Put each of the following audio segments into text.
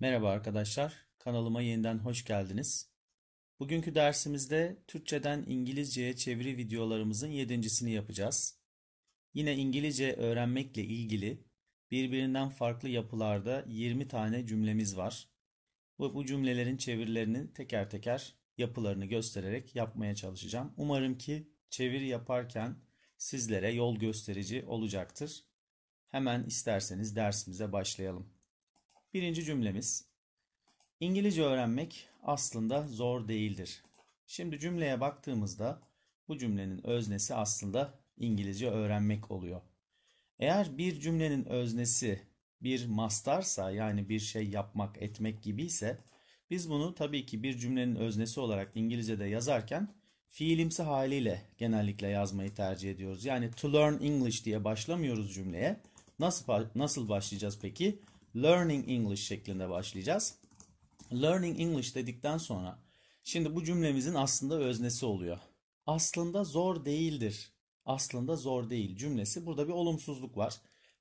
Merhaba arkadaşlar, kanalıma yeniden hoş geldiniz. Bugünkü dersimizde Türkçeden İngilizceye çeviri videolarımızın yedincisini yapacağız. Yine İngilizce öğrenmekle ilgili birbirinden farklı yapılarda 20 tane cümlemiz var. Bu, bu cümlelerin çevirilerini teker teker yapılarını göstererek yapmaya çalışacağım. Umarım ki çeviri yaparken sizlere yol gösterici olacaktır. Hemen isterseniz dersimize başlayalım. Birinci cümlemiz. İngilizce öğrenmek aslında zor değildir. Şimdi cümleye baktığımızda bu cümlenin öznesi aslında İngilizce öğrenmek oluyor. Eğer bir cümlenin öznesi bir mastarsa yani bir şey yapmak etmek gibi ise, biz bunu tabii ki bir cümlenin öznesi olarak İngilizce'de yazarken fiilimsi haliyle genellikle yazmayı tercih ediyoruz. Yani to learn English diye başlamıyoruz cümleye. Nasıl nasıl başlayacağız peki? Learning English şeklinde başlayacağız. Learning English dedikten sonra şimdi bu cümlemizin aslında öznesi oluyor. Aslında zor değildir. Aslında zor değil cümlesi. Burada bir olumsuzluk var.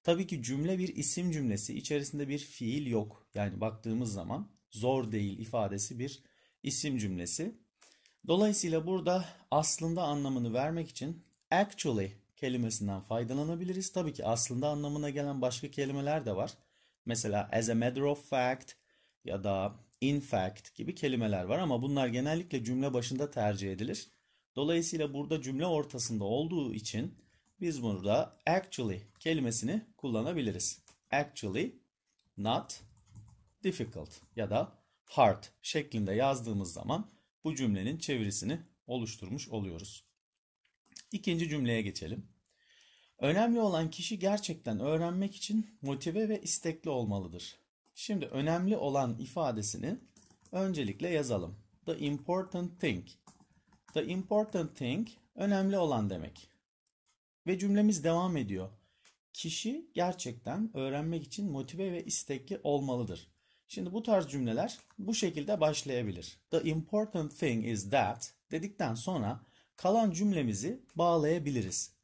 Tabii ki cümle bir isim cümlesi. İçerisinde bir fiil yok. Yani baktığımız zaman zor değil ifadesi bir isim cümlesi. Dolayısıyla burada aslında anlamını vermek için actually kelimesinden faydalanabiliriz. Tabii ki aslında anlamına gelen başka kelimeler de var. Mesela as a matter of fact ya da in fact gibi kelimeler var ama bunlar genellikle cümle başında tercih edilir. Dolayısıyla burada cümle ortasında olduğu için biz burada actually kelimesini kullanabiliriz. Actually not difficult ya da hard şeklinde yazdığımız zaman bu cümlenin çevirisini oluşturmuş oluyoruz. İkinci cümleye geçelim. Önemli olan kişi gerçekten öğrenmek için motive ve istekli olmalıdır. Şimdi önemli olan ifadesini öncelikle yazalım. The important thing. The important thing önemli olan demek. Ve cümlemiz devam ediyor. Kişi gerçekten öğrenmek için motive ve istekli olmalıdır. Şimdi bu tarz cümleler bu şekilde başlayabilir. The important thing is that dedikten sonra kalan cümlemizi bağlayabiliriz.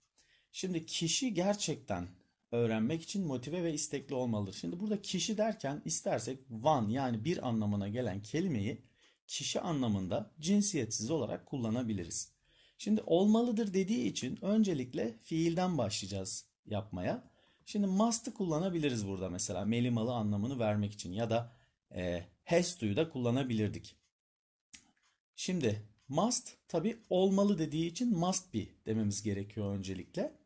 Şimdi kişi gerçekten öğrenmek için motive ve istekli olmalıdır. Şimdi burada kişi derken istersek one yani bir anlamına gelen kelimeyi kişi anlamında cinsiyetsiz olarak kullanabiliriz. Şimdi olmalıdır dediği için öncelikle fiilden başlayacağız yapmaya. Şimdi must'ı kullanabiliriz burada mesela melimalı anlamını vermek için ya da e, has to'yu da kullanabilirdik. Şimdi must tabi olmalı dediği için must be dememiz gerekiyor öncelikle.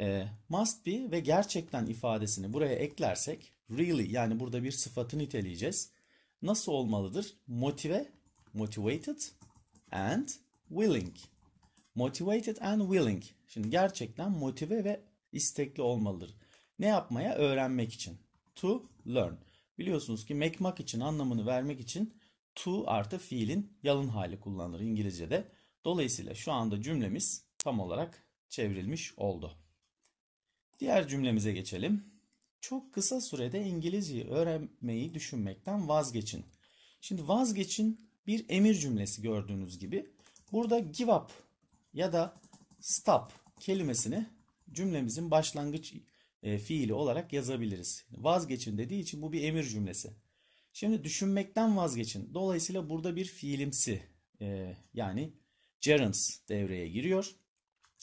E, must be ve gerçekten ifadesini buraya eklersek really yani burada bir sıfatı niteleyeceğiz. Nasıl olmalıdır? Motive, motivated and willing. Motivated and willing. Şimdi gerçekten motive ve istekli olmalıdır. Ne yapmaya? Öğrenmek için. To learn. Biliyorsunuz ki mekmak için anlamını vermek için to artı fiilin yalın hali kullanılır İngilizce'de. Dolayısıyla şu anda cümlemiz tam olarak çevrilmiş oldu. Diğer cümlemize geçelim. Çok kısa sürede İngilizceyi öğrenmeyi düşünmekten vazgeçin. Şimdi vazgeçin bir emir cümlesi gördüğünüz gibi. Burada give up ya da stop kelimesini cümlemizin başlangıç e, fiili olarak yazabiliriz. Vazgeçin dediği için bu bir emir cümlesi. Şimdi düşünmekten vazgeçin. Dolayısıyla burada bir fiilimsi e, yani gerunds devreye giriyor.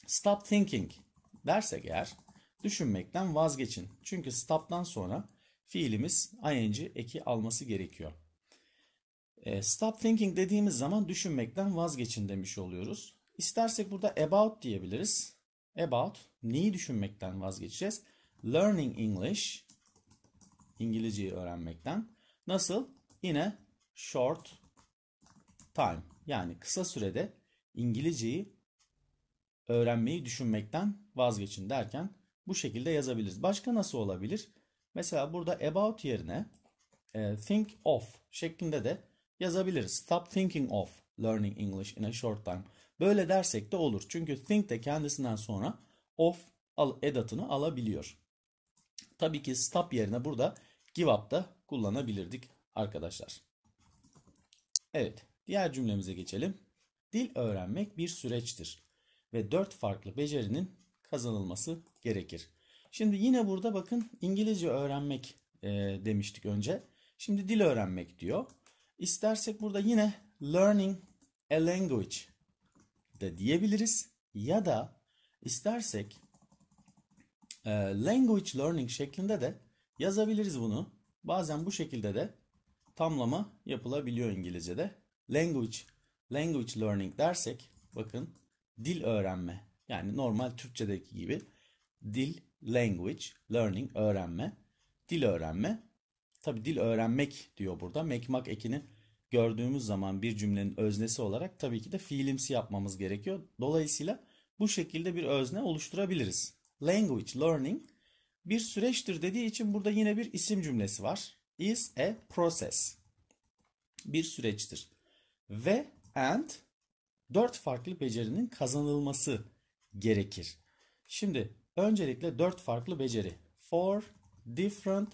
Stop thinking dersek eğer düşünmekten vazgeçin. Çünkü stop'tan sonra fiilimiz ing eki alması gerekiyor. E, stop thinking dediğimiz zaman düşünmekten vazgeçin demiş oluyoruz. İstersek burada about diyebiliriz. About neyi düşünmekten vazgeçeceğiz? Learning English İngilizceyi öğrenmekten. Nasıl? Yine short time yani kısa sürede İngilizceyi öğrenmeyi düşünmekten vazgeçin derken bu şekilde yazabiliriz. Başka nasıl olabilir? Mesela burada about yerine e, think of şeklinde de yazabiliriz. Stop thinking of learning English in a short time. Böyle dersek de olur. Çünkü think de kendisinden sonra of al, edatını alabiliyor. Tabii ki stop yerine burada give up da kullanabilirdik arkadaşlar. Evet, diğer cümlemize geçelim. Dil öğrenmek bir süreçtir ve dört farklı becerinin kazanılması gerekir. Şimdi yine burada bakın İngilizce öğrenmek e, demiştik önce. Şimdi dil öğrenmek diyor. İstersek burada yine learning a language de diyebiliriz. Ya da istersek e, language learning şeklinde de yazabiliriz bunu. Bazen bu şekilde de tamlama yapılabiliyor İngilizce'de. Language, language learning dersek bakın dil öğrenme yani normal Türkçedeki gibi dil, language, learning, öğrenme, dil öğrenme. Tabi dil öğrenmek diyor burada. Make, mak ekini gördüğümüz zaman bir cümlenin öznesi olarak tabii ki de fiilimsi yapmamız gerekiyor. Dolayısıyla bu şekilde bir özne oluşturabiliriz. Language learning bir süreçtir dediği için burada yine bir isim cümlesi var. Is a process. Bir süreçtir. Ve and dört farklı becerinin kazanılması gerekir. Şimdi Öncelikle dört farklı beceri. four different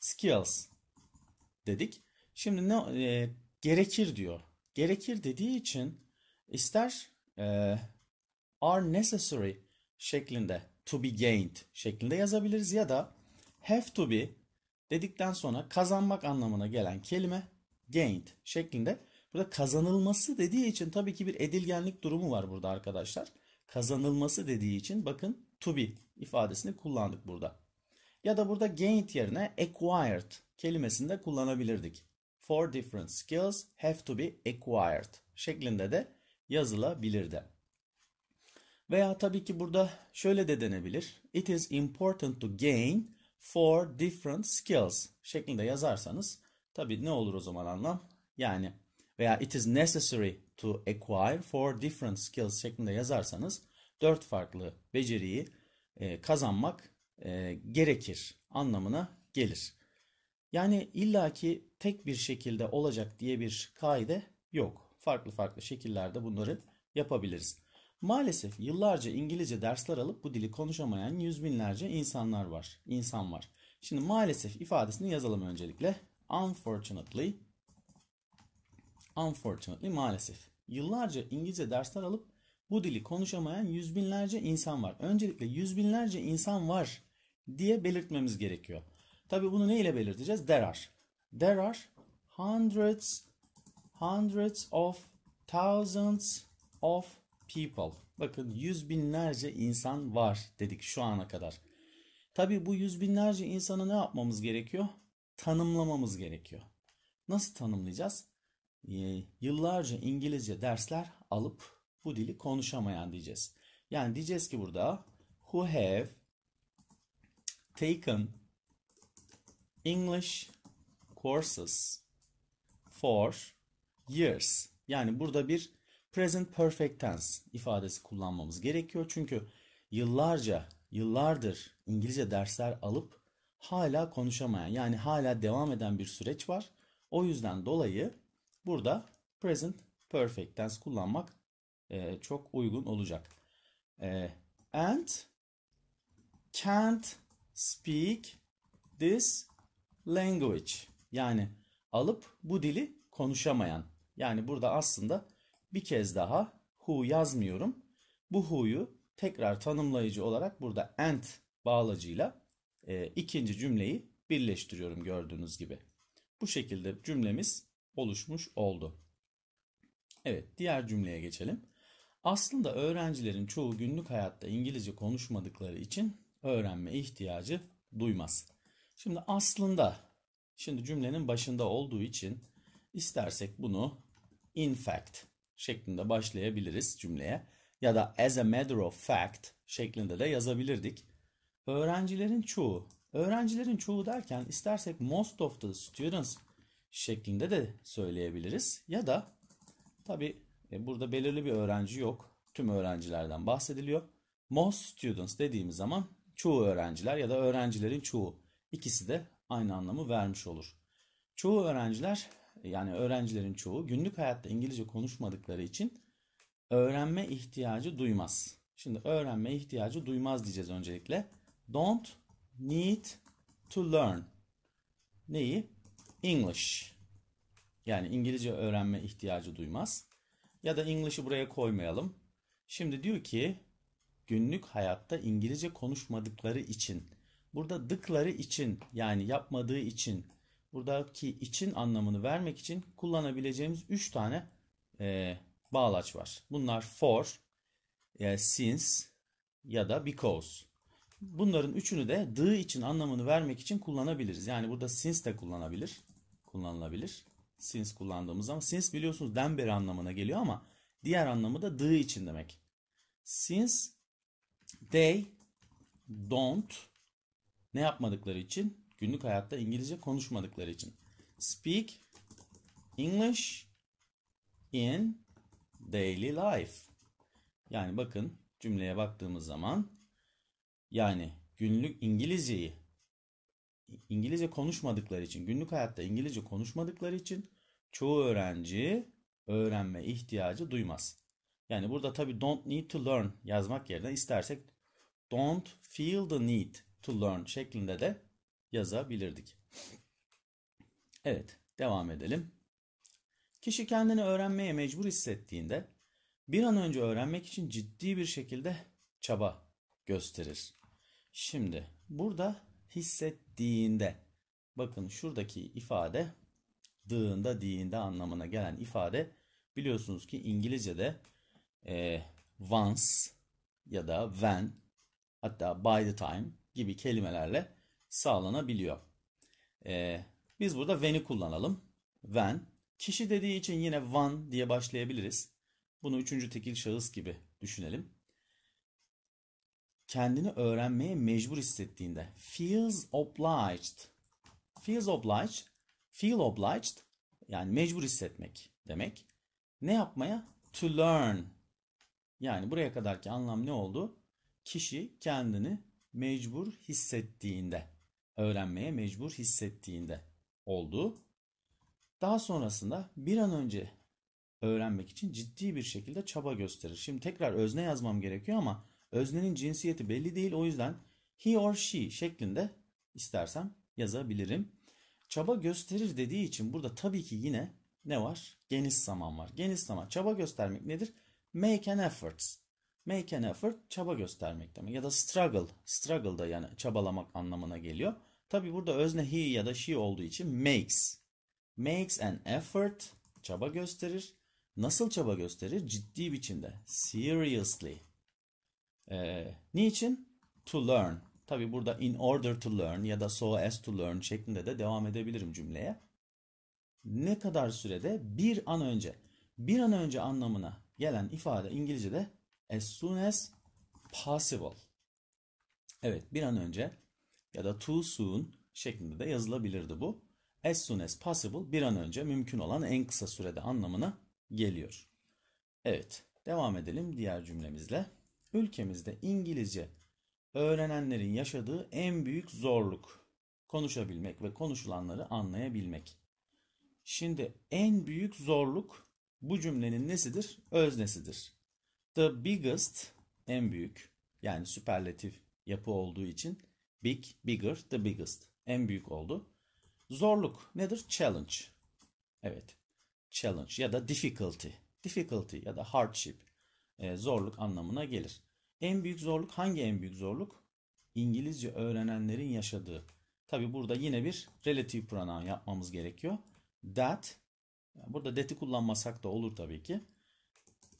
skills dedik. Şimdi ne e, gerekir diyor. Gerekir dediği için ister e, are necessary şeklinde to be gained şeklinde yazabiliriz ya da have to be dedikten sonra kazanmak anlamına gelen kelime gained şeklinde. Burada kazanılması dediği için tabii ki bir edilgenlik durumu var burada arkadaşlar. Kazanılması dediği için bakın to be ifadesini kullandık burada. Ya da burada gained yerine acquired kelimesini de kullanabilirdik. Four different skills have to be acquired şeklinde de yazılabilirdi. Veya tabii ki burada şöyle de denebilir. It is important to gain four different skills şeklinde yazarsanız tabii ne olur o zaman anlam? Yani veya it is necessary to acquire four different skills şeklinde yazarsanız dört farklı beceriyi e, kazanmak e, gerekir anlamına gelir. Yani illaki tek bir şekilde olacak diye bir kaide yok. Farklı farklı şekillerde bunları yapabiliriz. Maalesef yıllarca İngilizce dersler alıp bu dili konuşamayan yüz binlerce insanlar var. İnsan var. Şimdi maalesef ifadesini yazalım öncelikle. Unfortunately Unfortunately maalesef. Yıllarca İngilizce dersler alıp bu dili konuşamayan yüz binlerce insan var. Öncelikle yüz binlerce insan var diye belirtmemiz gerekiyor. Tabi bunu ne ile belirteceğiz? There are. There are hundreds, hundreds of, thousands of people. Bakın yüz binlerce insan var dedik şu ana kadar. Tabi bu yüz binlerce insanı ne yapmamız gerekiyor? Tanımlamamız gerekiyor. Nasıl tanımlayacağız? Ee, yıllarca İngilizce dersler alıp bu dili konuşamayan diyeceğiz. Yani diyeceğiz ki burada who have taken English courses for years. Yani burada bir present perfect tense ifadesi kullanmamız gerekiyor. Çünkü yıllarca, yıllardır İngilizce dersler alıp hala konuşamayan yani hala devam eden bir süreç var. O yüzden dolayı burada present perfect tense kullanmak e, çok uygun olacak. E, and can't speak this language. Yani alıp bu dili konuşamayan. Yani burada aslında bir kez daha who yazmıyorum. Bu who'yu tekrar tanımlayıcı olarak burada and bağlacıyla e, ikinci cümleyi birleştiriyorum gördüğünüz gibi. Bu şekilde cümlemiz oluşmuş oldu. Evet diğer cümleye geçelim. Aslında öğrencilerin çoğu günlük hayatta İngilizce konuşmadıkları için öğrenme ihtiyacı duymaz. Şimdi aslında şimdi cümlenin başında olduğu için istersek bunu in fact şeklinde başlayabiliriz cümleye ya da as a matter of fact şeklinde de yazabilirdik. Öğrencilerin çoğu, öğrencilerin çoğu derken istersek most of the students şeklinde de söyleyebiliriz ya da tabi e, burada belirli bir öğrenci yok. Tüm öğrencilerden bahsediliyor. Most students dediğimiz zaman çoğu öğrenciler ya da öğrencilerin çoğu. ikisi de aynı anlamı vermiş olur. Çoğu öğrenciler yani öğrencilerin çoğu günlük hayatta İngilizce konuşmadıkları için öğrenme ihtiyacı duymaz. Şimdi öğrenme ihtiyacı duymaz diyeceğiz öncelikle. Don't need to learn. Neyi? English. Yani İngilizce öğrenme ihtiyacı duymaz. Ya da English'i buraya koymayalım. Şimdi diyor ki günlük hayatta İngilizce konuşmadıkları için. Burada dıkları için yani yapmadığı için. Buradaki için anlamını vermek için kullanabileceğimiz 3 tane e, bağlaç var. Bunlar for, e, since ya da because. Bunların üçünü de dığı için anlamını vermek için kullanabiliriz. Yani burada since de kullanabilir, kullanılabilir since kullandığımız zaman since biliyorsunuz den beri anlamına geliyor ama diğer anlamı da dığı için demek. Since they don't ne yapmadıkları için günlük hayatta İngilizce konuşmadıkları için speak English in daily life. Yani bakın cümleye baktığımız zaman yani günlük İngilizceyi İngilizce konuşmadıkları için, günlük hayatta İngilizce konuşmadıkları için çoğu öğrenci öğrenme ihtiyacı duymaz. Yani burada tabi don't need to learn yazmak yerine istersek don't feel the need to learn şeklinde de yazabilirdik. Evet, devam edelim. Kişi kendini öğrenmeye mecbur hissettiğinde bir an önce öğrenmek için ciddi bir şekilde çaba gösterir. Şimdi burada hisset diğinde. Bakın şuradaki ifade dığında diğinde anlamına gelen ifade biliyorsunuz ki İngilizce'de e, once ya da when hatta by the time gibi kelimelerle sağlanabiliyor. E, biz burada when'i kullanalım. When kişi dediği için yine one diye başlayabiliriz. Bunu üçüncü tekil şahıs gibi düşünelim kendini öğrenmeye mecbur hissettiğinde feels obliged. Feels obliged, feel obliged yani mecbur hissetmek demek. Ne yapmaya? To learn. Yani buraya kadarki anlam ne oldu? Kişi kendini mecbur hissettiğinde, öğrenmeye mecbur hissettiğinde oldu. Daha sonrasında bir an önce öğrenmek için ciddi bir şekilde çaba gösterir. Şimdi tekrar özne yazmam gerekiyor ama Öznenin cinsiyeti belli değil o yüzden he or she şeklinde istersem yazabilirim. Çaba gösterir dediği için burada tabii ki yine ne var? Geniş zaman var. Geniş zaman. Çaba göstermek nedir? Make an effort. Make an effort çaba göstermek demek. Ya da struggle. Struggle da yani çabalamak anlamına geliyor. Tabi burada özne he ya da she olduğu için makes. Makes an effort. Çaba gösterir. Nasıl çaba gösterir? Ciddi biçimde. Seriously. E, niçin? To learn. Tabi burada in order to learn ya da so as to learn şeklinde de devam edebilirim cümleye. Ne kadar sürede? Bir an önce. Bir an önce anlamına gelen ifade İngilizce'de as soon as possible. Evet bir an önce ya da too soon şeklinde de yazılabilirdi bu. As soon as possible bir an önce mümkün olan en kısa sürede anlamına geliyor. Evet devam edelim diğer cümlemizle ülkemizde İngilizce öğrenenlerin yaşadığı en büyük zorluk konuşabilmek ve konuşulanları anlayabilmek. Şimdi en büyük zorluk bu cümlenin nesidir? Öznesidir. The biggest en büyük yani süperlatif yapı olduğu için big, bigger, the biggest en büyük oldu. Zorluk nedir? Challenge. Evet. Challenge ya da difficulty. Difficulty ya da hardship. E, zorluk anlamına gelir. En büyük zorluk hangi en büyük zorluk? İngilizce öğrenenlerin yaşadığı. Tabi burada yine bir relative pronoun yapmamız gerekiyor. That, burada that'i kullanmasak da olur tabii ki.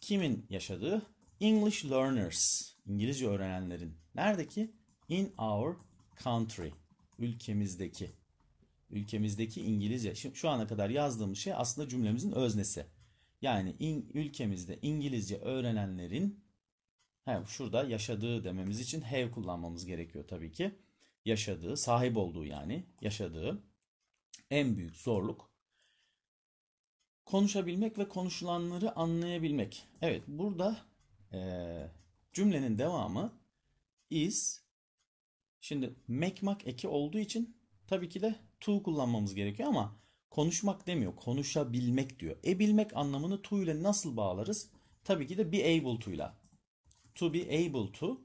Kimin yaşadığı? English learners, İngilizce öğrenenlerin. Neredeki? In our country, ülkemizdeki. Ülkemizdeki İngilizce. Şimdi şu ana kadar yazdığımız şey aslında cümlemizin öznesi. Yani in, ülkemizde İngilizce öğrenenlerin he, şurada yaşadığı dememiz için have kullanmamız gerekiyor tabii ki. Yaşadığı, sahip olduğu yani yaşadığı en büyük zorluk konuşabilmek ve konuşulanları anlayabilmek. Evet burada e, cümlenin devamı is şimdi make mak eki olduğu için tabii ki de to kullanmamız gerekiyor ama Konuşmak demiyor. Konuşabilmek diyor. E bilmek anlamını to ile nasıl bağlarız? Tabii ki de be able to ile. To be able to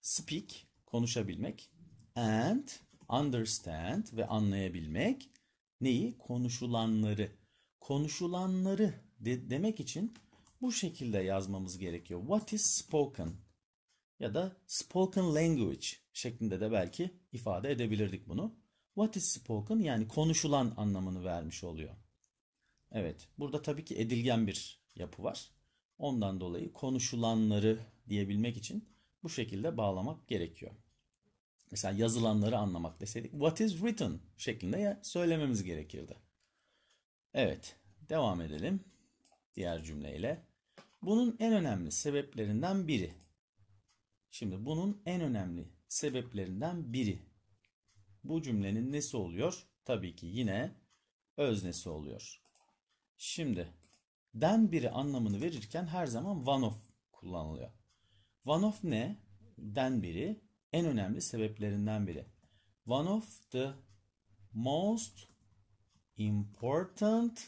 speak konuşabilmek and understand ve anlayabilmek neyi? Konuşulanları. Konuşulanları de demek için bu şekilde yazmamız gerekiyor. What is spoken? Ya da spoken language şeklinde de belki ifade edebilirdik bunu what is spoken yani konuşulan anlamını vermiş oluyor. Evet burada tabii ki edilgen bir yapı var. Ondan dolayı konuşulanları diyebilmek için bu şekilde bağlamak gerekiyor. Mesela yazılanları anlamak deseydik what is written şeklinde ya söylememiz gerekirdi. Evet devam edelim diğer cümleyle. Bunun en önemli sebeplerinden biri. Şimdi bunun en önemli sebeplerinden biri bu cümlenin nesi oluyor? Tabii ki yine öznesi oluyor. Şimdi den biri anlamını verirken her zaman one of kullanılıyor. One of ne? Den biri en önemli sebeplerinden biri. One of the most important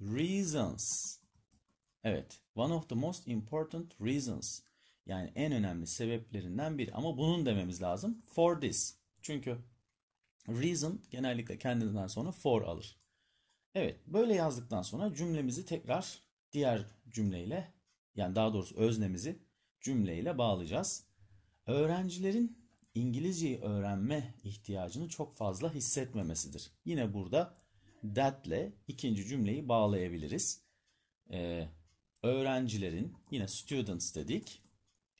reasons. Evet, one of the most important reasons. Yani en önemli sebeplerinden biri ama bunun dememiz lazım. For this. Çünkü Reason genellikle kendinden sonra for alır. Evet böyle yazdıktan sonra cümlemizi tekrar diğer cümleyle yani daha doğrusu öznemizi cümleyle bağlayacağız. Öğrencilerin İngilizceyi öğrenme ihtiyacını çok fazla hissetmemesidir. Yine burada that'le ikinci cümleyi bağlayabiliriz. Ee, öğrencilerin yine students dedik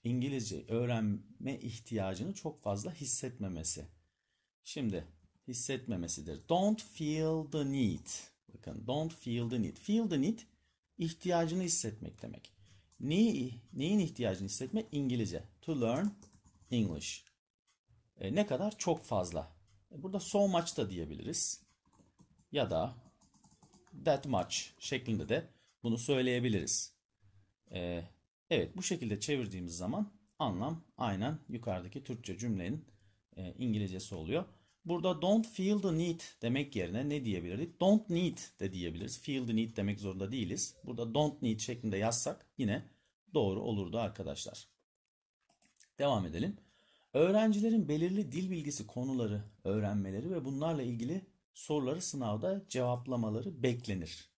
İngilizce öğrenme ihtiyacını çok fazla hissetmemesi. Şimdi hissetmemesidir. Don't feel the need. Bakın don't feel the need. Feel the need ihtiyacını hissetmek demek. Neyi, neyin ihtiyacını hissetmek? İngilizce. To learn English. E, ne kadar? Çok fazla. E, burada so much da diyebiliriz. Ya da that much şeklinde de bunu söyleyebiliriz. E, evet bu şekilde çevirdiğimiz zaman anlam aynen yukarıdaki Türkçe cümlenin e, İngilizcesi oluyor. Burada don't feel the need demek yerine ne diyebilirdik? Don't need de diyebiliriz. Feel the need demek zorunda değiliz. Burada don't need şeklinde yazsak yine doğru olurdu arkadaşlar. Devam edelim. Öğrencilerin belirli dil bilgisi konuları öğrenmeleri ve bunlarla ilgili soruları sınavda cevaplamaları beklenir.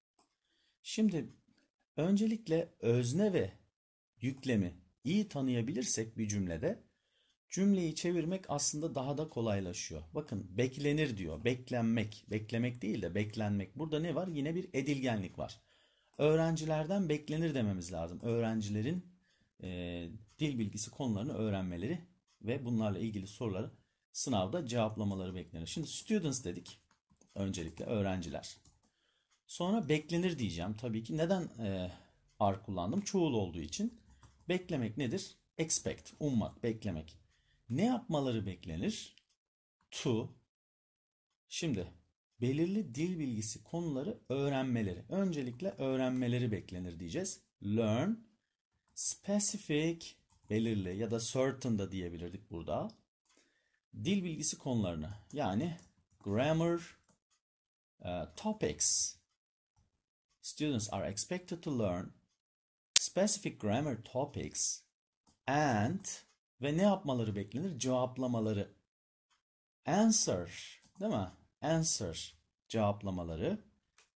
Şimdi öncelikle özne ve yüklemi iyi tanıyabilirsek bir cümlede Cümleyi çevirmek aslında daha da kolaylaşıyor. Bakın beklenir diyor. Beklenmek. Beklemek değil de beklenmek. Burada ne var? Yine bir edilgenlik var. Öğrencilerden beklenir dememiz lazım. Öğrencilerin e, dil bilgisi konularını öğrenmeleri ve bunlarla ilgili soruları sınavda cevaplamaları beklenir. Şimdi students dedik. Öncelikle öğrenciler. Sonra beklenir diyeceğim. Tabii ki neden e, are kullandım? Çoğul olduğu için. Beklemek nedir? Expect, ummak, beklemek ne yapmaları beklenir? To. Şimdi belirli dil bilgisi konuları öğrenmeleri. Öncelikle öğrenmeleri beklenir diyeceğiz. Learn. Specific belirli ya da certain da diyebilirdik burada. Dil bilgisi konularını yani grammar uh, topics students are expected to learn specific grammar topics and ve ne yapmaları beklenir? Cevaplamaları. Answer, değil mi? Answer, cevaplamaları.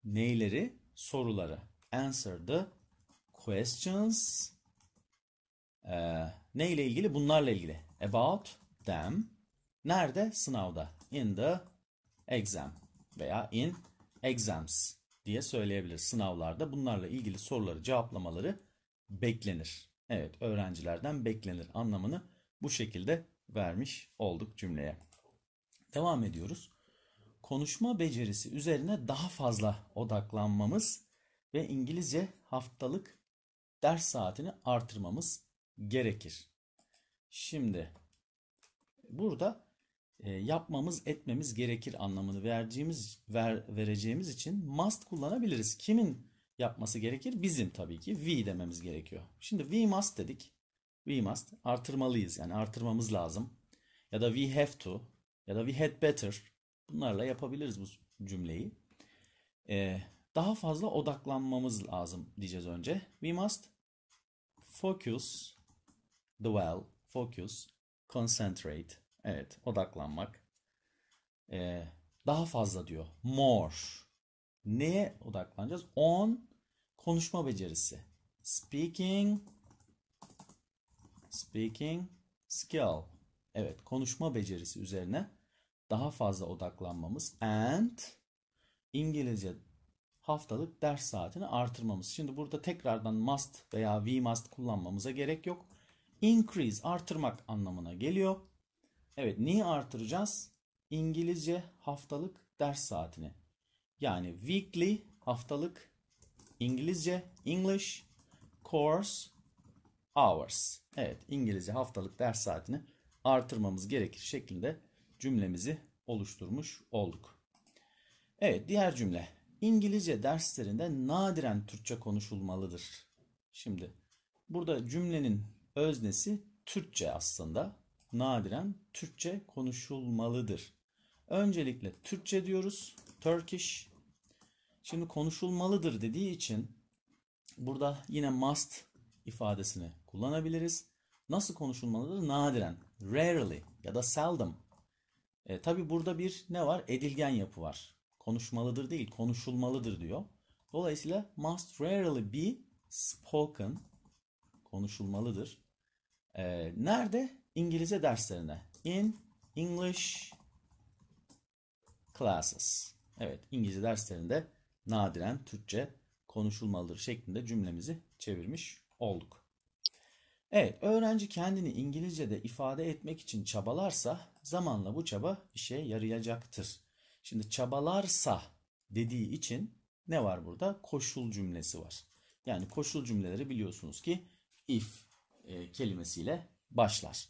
Neyleri? Soruları. Answer the questions. Ee, ne ile ilgili? Bunlarla ilgili. About them. Nerede? Sınavda. In the exam veya in exams diye söyleyebilir. Sınavlarda bunlarla ilgili soruları cevaplamaları beklenir. Evet öğrencilerden beklenir anlamını bu şekilde vermiş olduk cümleye. Devam ediyoruz. Konuşma becerisi üzerine daha fazla odaklanmamız ve İngilizce haftalık ders saatini artırmamız gerekir. Şimdi burada e, yapmamız etmemiz gerekir anlamını vereceğimiz ver, vereceğimiz için must kullanabiliriz. Kimin yapması gerekir? Bizim tabii ki we dememiz gerekiyor. Şimdi we must dedik. We must artırmalıyız yani artırmamız lazım. Ya da we have to ya da we had better bunlarla yapabiliriz bu cümleyi. Ee, daha fazla odaklanmamız lazım diyeceğiz önce. We must focus, dwell, focus, concentrate. Evet odaklanmak. Ee, daha fazla diyor. More. Neye odaklanacağız? On konuşma becerisi. Speaking Speaking skill. Evet, konuşma becerisi üzerine daha fazla odaklanmamız and İngilizce haftalık ders saatini artırmamız. Şimdi burada tekrardan must veya we must kullanmamıza gerek yok. Increase artırmak anlamına geliyor. Evet, niye artıracağız? İngilizce haftalık ders saatini. Yani weekly haftalık İngilizce, English, course hours. Evet İngilizce haftalık ders saatini artırmamız gerekir şeklinde cümlemizi oluşturmuş olduk. Evet diğer cümle. İngilizce derslerinde nadiren Türkçe konuşulmalıdır. Şimdi burada cümlenin öznesi Türkçe aslında. Nadiren Türkçe konuşulmalıdır. Öncelikle Türkçe diyoruz. Turkish. Şimdi konuşulmalıdır dediği için burada yine must ifadesini kullanabiliriz. Nasıl konuşulmalıdır? Nadiren, rarely ya da seldom. E, Tabi burada bir ne var? Edilgen yapı var. Konuşmalıdır değil, konuşulmalıdır diyor. Dolayısıyla must rarely be spoken, konuşulmalıdır. E, nerede? İngilizce derslerine. In English classes. Evet, İngilizce derslerinde nadiren Türkçe konuşulmalıdır şeklinde cümlemizi çevirmiş olduk. Evet, öğrenci kendini İngilizce'de ifade etmek için çabalarsa zamanla bu çaba işe yarayacaktır. Şimdi çabalarsa dediği için ne var burada? Koşul cümlesi var. Yani koşul cümleleri biliyorsunuz ki if e, kelimesiyle başlar.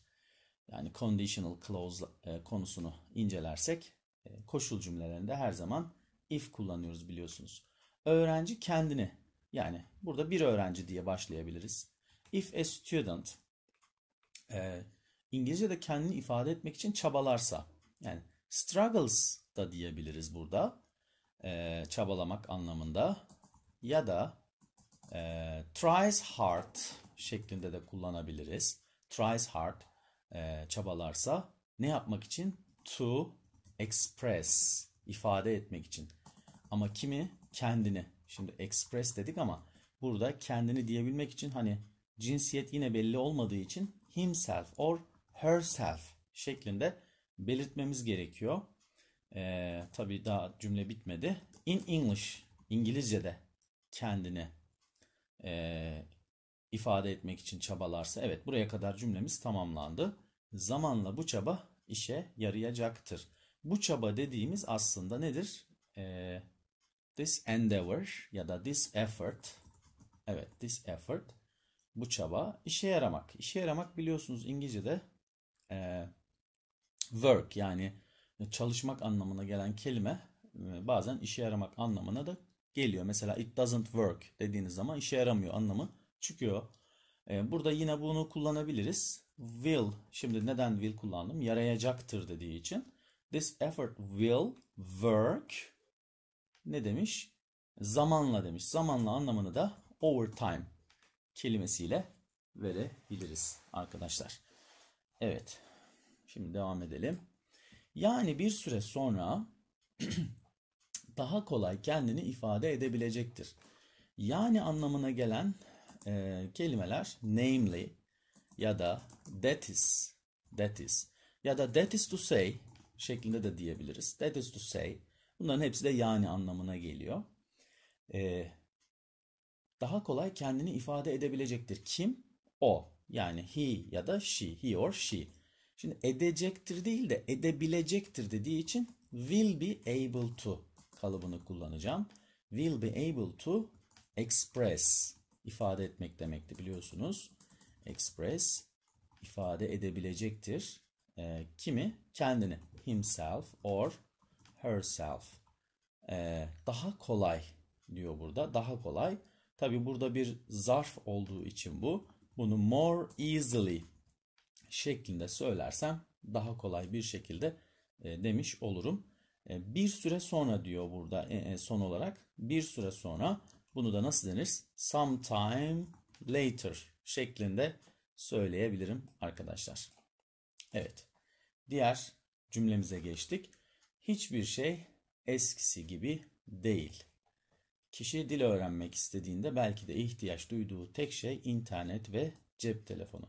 Yani conditional clause e, konusunu incelersek e, koşul cümlelerinde her zaman if kullanıyoruz biliyorsunuz. Öğrenci kendini yani burada bir öğrenci diye başlayabiliriz. If a student e, İngilizce'de kendini ifade etmek için çabalarsa yani struggles da diyebiliriz burada e, çabalamak anlamında ya da e, tries hard şeklinde de kullanabiliriz. Tries hard e, çabalarsa ne yapmak için? To express ifade etmek için. Ama kimi? Kendini Şimdi express dedik ama burada kendini diyebilmek için hani cinsiyet yine belli olmadığı için himself or herself şeklinde belirtmemiz gerekiyor. Ee, tabii daha cümle bitmedi. In English, İngilizce'de kendini e, ifade etmek için çabalarsa. Evet buraya kadar cümlemiz tamamlandı. Zamanla bu çaba işe yarayacaktır. Bu çaba dediğimiz aslında nedir? Ee, This endeavor ya da this effort. Evet this effort. Bu çaba işe yaramak. İşe yaramak biliyorsunuz İngilizce'de e, work yani çalışmak anlamına gelen kelime e, bazen işe yaramak anlamına da geliyor. Mesela it doesn't work dediğiniz zaman işe yaramıyor anlamı çıkıyor. E, burada yine bunu kullanabiliriz. Will, şimdi neden will kullandım? Yarayacaktır dediği için. This effort will work ne demiş? Zamanla demiş. Zamanla anlamını da over time kelimesiyle verebiliriz arkadaşlar. Evet. Şimdi devam edelim. Yani bir süre sonra daha kolay kendini ifade edebilecektir. Yani anlamına gelen e, kelimeler namely ya da that is, that is ya da that is to say şeklinde de diyebiliriz. That is to say Bunların hepsi de yani anlamına geliyor. Ee, daha kolay kendini ifade edebilecektir. Kim? O. Yani he ya da she, he or she. Şimdi edecektir değil de edebilecektir dediği için will be able to kalıbını kullanacağım. Will be able to express ifade etmek demekti biliyorsunuz. Express ifade edebilecektir. E, kimi? Kendini. Himself or herself. Ee, daha kolay diyor burada. Daha kolay. Tabi burada bir zarf olduğu için bu. Bunu more easily şeklinde söylersem daha kolay bir şekilde e, demiş olurum. E, bir süre sonra diyor burada e, e son olarak. Bir süre sonra bunu da nasıl denir? Sometime later şeklinde söyleyebilirim arkadaşlar. Evet. Diğer cümlemize geçtik. Hiçbir şey eskisi gibi değil. Kişi dil öğrenmek istediğinde belki de ihtiyaç duyduğu tek şey internet ve cep telefonu.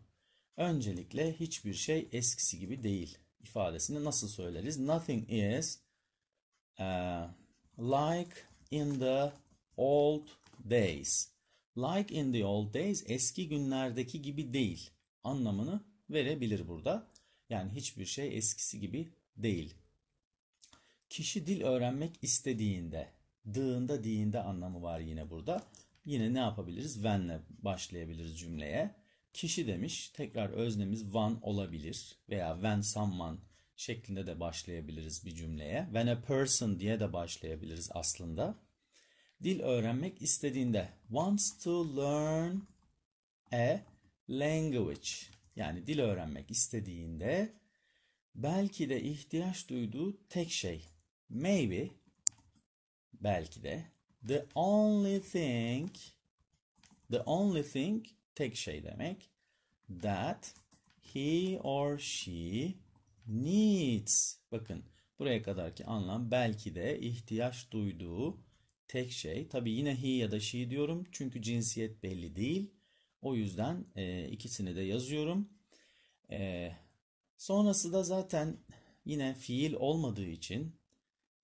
Öncelikle hiçbir şey eskisi gibi değil ifadesini nasıl söyleriz? Nothing is uh, like in the old days. Like in the old days eski günlerdeki gibi değil anlamını verebilir burada. Yani hiçbir şey eskisi gibi değil. Kişi dil öğrenmek istediğinde, dığında diğinde anlamı var yine burada. Yine ne yapabiliriz? When'le başlayabiliriz cümleye. Kişi demiş tekrar öznemiz van olabilir veya when someone şeklinde de başlayabiliriz bir cümleye. When a person diye de başlayabiliriz aslında. Dil öğrenmek istediğinde wants to learn a language yani dil öğrenmek istediğinde belki de ihtiyaç duyduğu tek şey Maybe belki de the only thing the only thing tek şey demek that he or she needs. Bakın buraya kadar ki anlam belki de ihtiyaç duyduğu tek şey. Tabi yine he ya da she diyorum çünkü cinsiyet belli değil. O yüzden e, ikisini de yazıyorum. E, sonrası da zaten yine fiil olmadığı için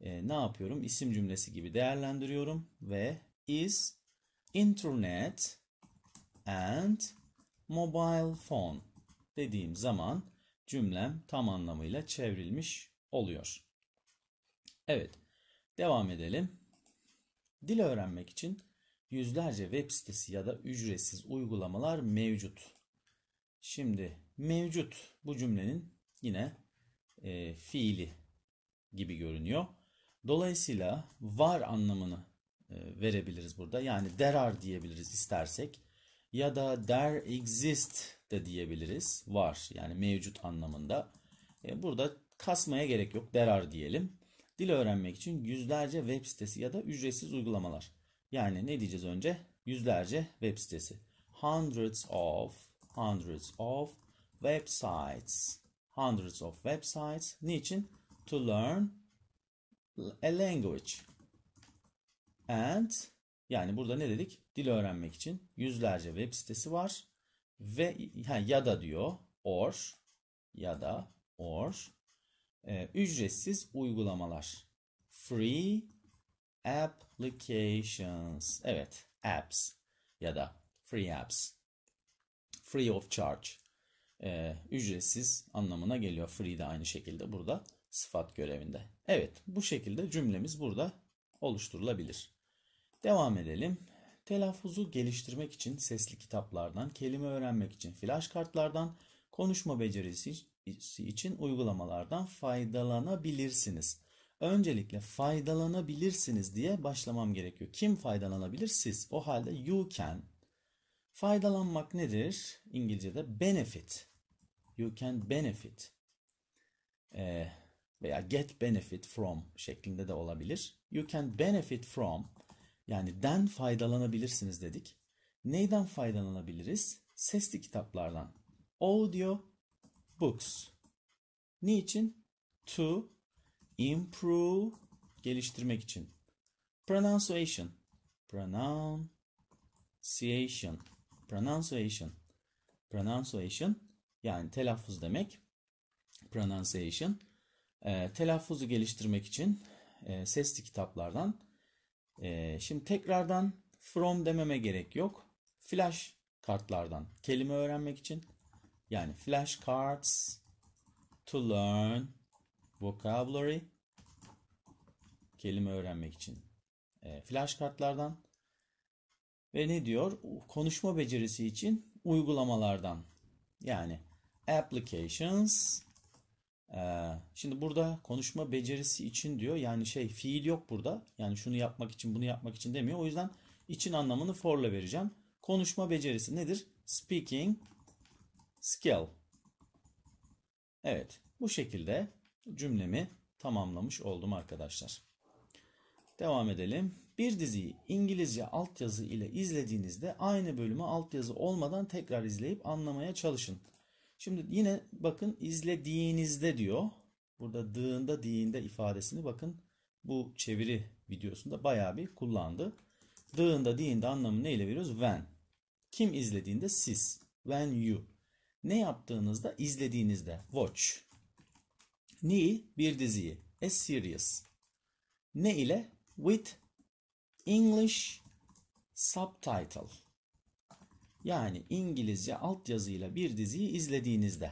e, ne yapıyorum? İsim cümlesi gibi değerlendiriyorum ve is internet and mobile phone dediğim zaman cümlem tam anlamıyla çevrilmiş oluyor. Evet, devam edelim. Dil öğrenmek için yüzlerce web sitesi ya da ücretsiz uygulamalar mevcut. Şimdi mevcut bu cümlenin yine e, fiili gibi görünüyor. Dolayısıyla var anlamını e, verebiliriz burada. Yani there are diyebiliriz istersek. Ya da there exist de diyebiliriz. Var yani mevcut anlamında. E, burada kasmaya gerek yok. There are diyelim. Dil öğrenmek için yüzlerce web sitesi ya da ücretsiz uygulamalar. Yani ne diyeceğiz önce? Yüzlerce web sitesi. Hundreds of, hundreds of websites. Hundreds of websites. Niçin? To learn a language. And yani burada ne dedik? Dil öğrenmek için yüzlerce web sitesi var. Ve ha, ya da diyor or ya da or e, ücretsiz uygulamalar. Free applications. Evet apps ya da free apps. Free of charge. E, ücretsiz anlamına geliyor. Free de aynı şekilde burada sıfat görevinde. Evet bu şekilde cümlemiz burada oluşturulabilir. Devam edelim. Telaffuzu geliştirmek için sesli kitaplardan, kelime öğrenmek için flash kartlardan, konuşma becerisi için uygulamalardan faydalanabilirsiniz. Öncelikle faydalanabilirsiniz diye başlamam gerekiyor. Kim faydalanabilir? Siz. O halde you can. Faydalanmak nedir? İngilizce'de benefit. You can benefit. Ee, veya get benefit from şeklinde de olabilir. You can benefit from yani den faydalanabilirsiniz dedik. Neyden faydalanabiliriz? Sesli kitaplardan. Audio books. Niçin? To improve geliştirmek için. Pronunciation. Pronunciation. Pronunciation. Pronunciation yani telaffuz demek. Pronunciation e, telaffuzu geliştirmek için e, sesli kitaplardan. E, şimdi tekrardan from dememe gerek yok. Flash kartlardan kelime öğrenmek için. Yani flash cards to learn vocabulary kelime öğrenmek için. E, flash kartlardan ve ne diyor? Konuşma becerisi için uygulamalardan. Yani applications ee, şimdi burada konuşma becerisi için diyor. Yani şey fiil yok burada. Yani şunu yapmak için bunu yapmak için demiyor. O yüzden için anlamını for'la vereceğim. Konuşma becerisi nedir? Speaking skill. Evet bu şekilde cümlemi tamamlamış oldum arkadaşlar. Devam edelim. Bir diziyi İngilizce altyazı ile izlediğinizde aynı bölümü altyazı olmadan tekrar izleyip anlamaya çalışın. Şimdi yine bakın izlediğinizde diyor. Burada dığında diğinde ifadesini bakın bu çeviri videosunda bayağı bir kullandı. Dığında diğinde anlamı neyle veriyoruz? When. Kim izlediğinde? Siz. When you. Ne yaptığınızda? izlediğinizde. Watch. ni Bir diziyi. A series. Ne ile? With English subtitle. Yani İngilizce altyazıyla bir diziyi izlediğinizde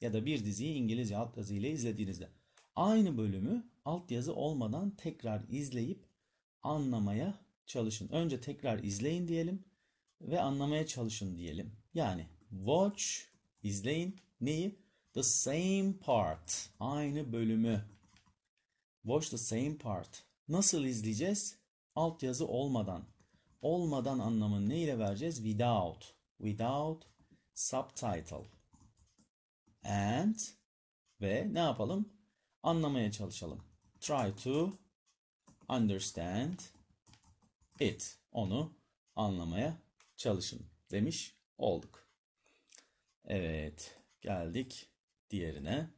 ya da bir diziyi İngilizce altyazıyla izlediğinizde aynı bölümü altyazı olmadan tekrar izleyip anlamaya çalışın. Önce tekrar izleyin diyelim ve anlamaya çalışın diyelim. Yani watch izleyin neyi? The same part. Aynı bölümü. Watch the same part. Nasıl izleyeceğiz? Altyazı olmadan olmadan anlamını neyle vereceğiz? Without. Without subtitle. And ve ne yapalım? Anlamaya çalışalım. Try to understand it. Onu anlamaya çalışın demiş olduk. Evet, geldik diğerine.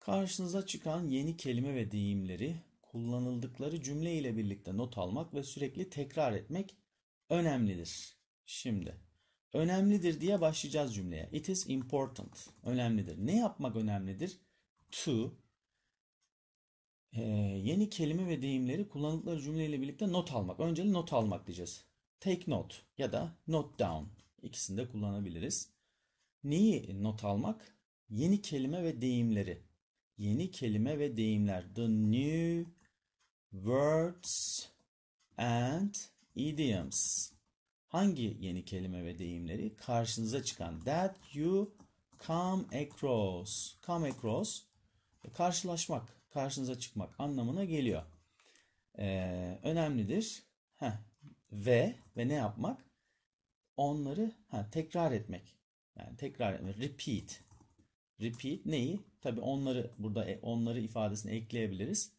Karşınıza çıkan yeni kelime ve deyimleri kullanıldıkları cümle ile birlikte not almak ve sürekli tekrar etmek önemlidir. Şimdi önemlidir diye başlayacağız cümleye. It is important. Önemlidir. Ne yapmak önemlidir? To ee, yeni kelime ve deyimleri kullandıkları cümleyle birlikte not almak. Öncelikle not almak diyeceğiz. Take note ya da note down. İkisini de kullanabiliriz. Neyi not almak? Yeni kelime ve deyimleri. Yeni kelime ve deyimler. The new words and idioms. Hangi yeni kelime ve deyimleri karşınıza çıkan that you come across. Come across e, karşılaşmak, karşınıza çıkmak anlamına geliyor. Ee, önemlidir. Heh. Ve ve ne yapmak? Onları ha, tekrar etmek. Yani tekrar etmek. Repeat. Repeat neyi? Tabii onları burada e, onları ifadesine ekleyebiliriz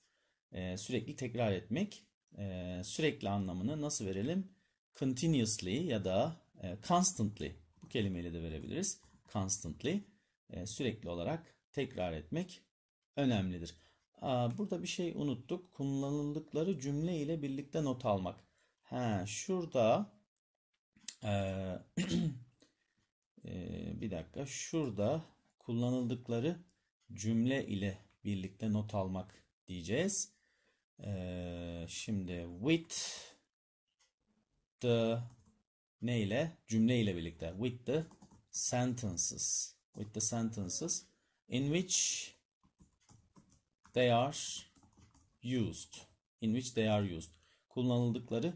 e, sürekli tekrar etmek. E, sürekli anlamını nasıl verelim? Continuously ya da e, constantly bu kelimeyle de verebiliriz. Constantly e, sürekli olarak tekrar etmek önemlidir. Aa, burada bir şey unuttuk. Kullanıldıkları cümle ile birlikte not almak. Ha, şurada e, e, bir dakika. Şurada kullanıldıkları cümle ile birlikte not almak diyeceğiz. Ee, şimdi with the ne ile? Cümle ile birlikte. With the sentences. With the sentences in which they are used. In which they are used. Kullanıldıkları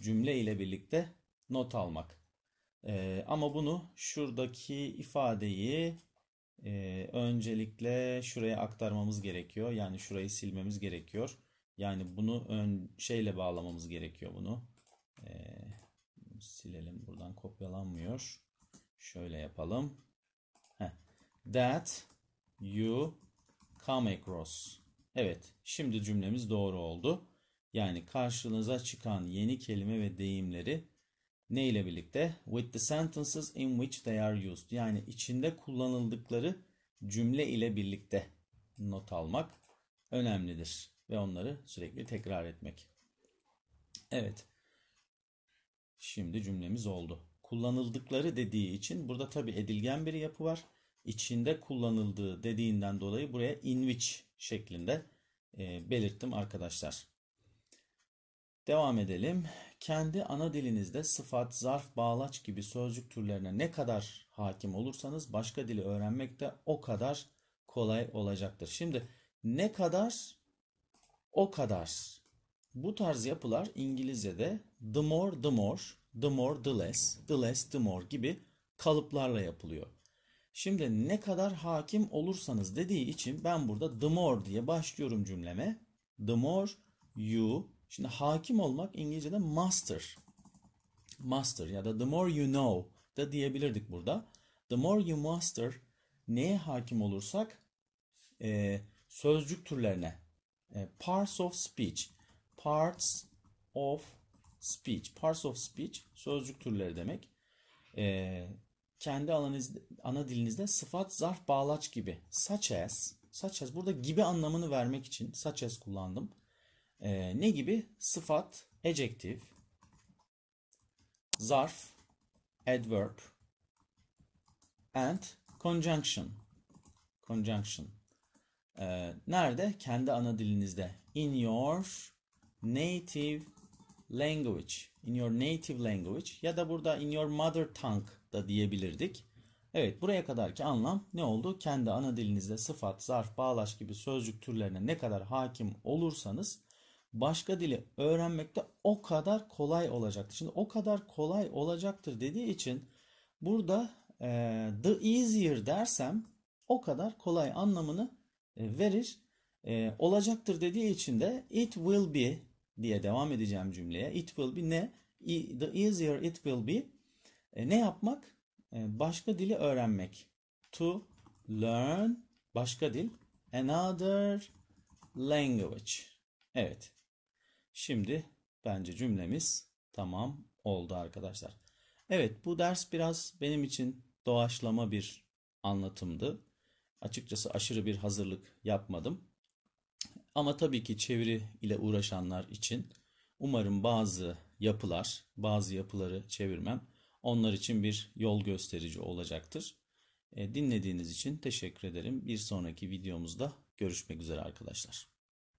cümle ile birlikte not almak. Ee, ama bunu şuradaki ifadeyi e, öncelikle şuraya aktarmamız gerekiyor. Yani şurayı silmemiz gerekiyor. Yani bunu ön şeyle bağlamamız gerekiyor bunu. Ee, silelim buradan kopyalanmıyor. Şöyle yapalım. Heh. That you come across. Evet şimdi cümlemiz doğru oldu. Yani karşınıza çıkan yeni kelime ve deyimleri ne ile birlikte? With the sentences in which they are used. Yani içinde kullanıldıkları cümle ile birlikte not almak önemlidir ve onları sürekli tekrar etmek. Evet. Şimdi cümlemiz oldu. Kullanıldıkları dediği için burada tabi edilgen bir yapı var. İçinde kullanıldığı dediğinden dolayı buraya in which şeklinde e, belirttim arkadaşlar. Devam edelim. Kendi ana dilinizde sıfat, zarf, bağlaç gibi sözcük türlerine ne kadar hakim olursanız başka dili öğrenmek de o kadar kolay olacaktır. Şimdi ne kadar o kadar. Bu tarz yapılar İngilizce'de the more the more, the more the less, the less the more gibi kalıplarla yapılıyor. Şimdi ne kadar hakim olursanız dediği için ben burada the more diye başlıyorum cümleme. The more you, şimdi hakim olmak İngilizce'de master. Master ya da the more you know da diyebilirdik burada. The more you master neye hakim olursak e, sözcük türlerine e, parts of speech. Parts of speech. Parts of speech sözcük türleri demek. E, kendi alanınız, ana dilinizde sıfat, zarf, bağlaç gibi. Such as. Such as burada gibi anlamını vermek için such as kullandım. E, ne gibi? Sıfat, adjective, zarf, adverb and conjunction. Conjunction. Ee, nerede? Kendi ana dilinizde. In your native language. In your native language. Ya da burada in your mother tongue da diyebilirdik. Evet buraya kadarki anlam ne oldu? Kendi ana dilinizde sıfat, zarf, bağlaç gibi sözcük türlerine ne kadar hakim olursanız başka dili öğrenmekte o kadar kolay olacaktır. Şimdi o kadar kolay olacaktır dediği için burada e, the easier dersem o kadar kolay anlamını e, verir. E, olacaktır dediği için de it will be diye devam edeceğim cümleye. It will be ne? E, the easier it will be. E, ne yapmak? E, başka dili öğrenmek. To learn başka dil another language. Evet. Şimdi bence cümlemiz tamam oldu arkadaşlar. Evet bu ders biraz benim için doğaçlama bir anlatımdı açıkçası aşırı bir hazırlık yapmadım. Ama tabii ki çeviri ile uğraşanlar için umarım bazı yapılar, bazı yapıları çevirmem onlar için bir yol gösterici olacaktır. E, dinlediğiniz için teşekkür ederim. Bir sonraki videomuzda görüşmek üzere arkadaşlar.